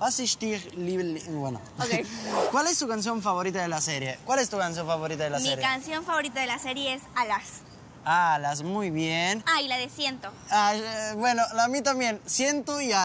asistir eh, ¿Cuál es tu canción favorita de la serie? ¿Cuál es tu canción favorita de la Mi serie? Mi canción favorita de la serie es Alas. Alas, muy bien. Ah, y la de Siento. Ah, eh, bueno, la mí también. Siento y Alas.